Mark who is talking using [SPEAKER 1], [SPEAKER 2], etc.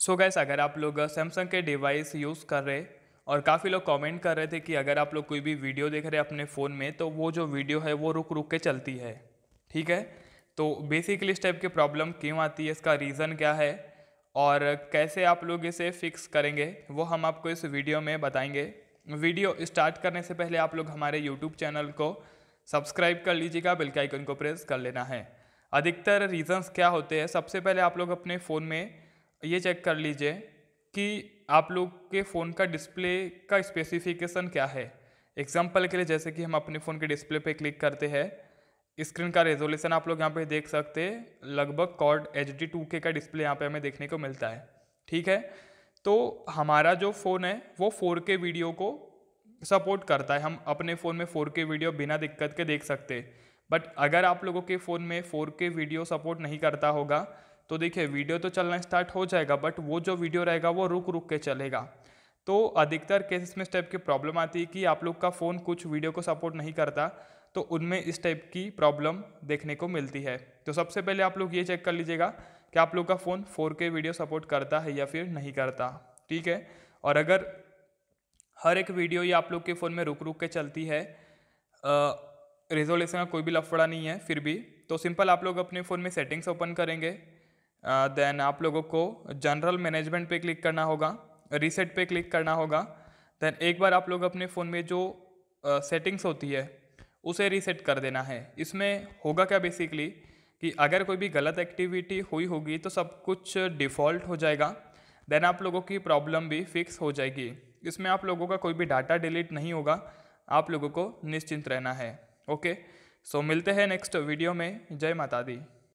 [SPEAKER 1] सो so gas अगर आप लोग सैमसंग के डिवाइस यूज़ कर रहे और काफ़ी लोग कमेंट कर रहे थे कि अगर आप लोग कोई भी वीडियो देख रहे अपने फ़ोन में तो वो जो वीडियो है वो रुक रुक के चलती है ठीक है तो बेसिकली इस टाइप की प्रॉब्लम क्यों आती है इसका रीज़न क्या है और कैसे आप लोग इसे फिक्स करेंगे वो हम आपको इस वीडियो में बताएंगे वीडियो स्टार्ट करने से पहले आप लोग हमारे यूट्यूब चैनल को सब्सक्राइब कर लीजिएगा बेल के आइकन को प्रेस कर लेना है अधिकतर रीजंस क्या होते हैं सबसे पहले आप लोग अपने फ़ोन में ये चेक कर लीजिए कि आप लोग के फ़ोन का डिस्प्ले का स्पेसिफिकेशन क्या है एग्जाम्पल के लिए जैसे कि हम अपने फ़ोन के डिस्प्ले पे क्लिक करते हैं स्क्रीन का रेजोल्यूशन आप लोग यहाँ पे देख सकते हैं लगभग कॉर्ड एच डी टू के का डिस्प्ले यहाँ पे हमें देखने को मिलता है ठीक है तो हमारा जो फ़ोन है वो फोर के वीडियो को सपोर्ट करता है हम अपने फ़ोन में फोर के वीडियो बिना दिक्कत के देख सकते बट अगर आप लोगों के फ़ोन में फोर के वीडियो सपोर्ट नहीं करता होगा तो देखिए वीडियो तो चलना स्टार्ट हो जाएगा बट वो जो वीडियो रहेगा वो रुक रुक के चलेगा तो अधिकतर केसेस में इस टाइप की प्रॉब्लम आती है कि आप लोग का फ़ोन कुछ वीडियो को सपोर्ट नहीं करता तो उनमें इस टाइप की प्रॉब्लम देखने को मिलती है तो सबसे पहले आप लोग ये चेक कर लीजिएगा कि आप लोग का फ़ोन के वीडियो सपोर्ट करता है या फिर नहीं करता ठीक है और अगर हर एक वीडियो ये आप लोग के फ़ोन में रुक रुक के चलती है रेजोलेशन का कोई भी लफड़ा नहीं है फिर भी तो सिंपल आप लोग अपने फ़ोन में सेटिंग्स ओपन करेंगे देन uh, आप लोगों को जनरल मैनेजमेंट पे क्लिक करना होगा रीसेट पे क्लिक करना होगा देन एक बार आप लोग अपने फ़ोन में जो सेटिंग्स uh, होती है उसे रीसेट कर देना है इसमें होगा क्या बेसिकली कि अगर कोई भी गलत एक्टिविटी हुई होगी तो सब कुछ डिफ़ॉल्ट हो जाएगा देन आप लोगों की प्रॉब्लम भी फिक्स हो जाएगी इसमें आप लोगों का कोई भी डाटा डिलीट नहीं होगा आप लोगों को निश्चिंत रहना है ओके सो मिलते हैं नेक्स्ट वीडियो में जय माता दी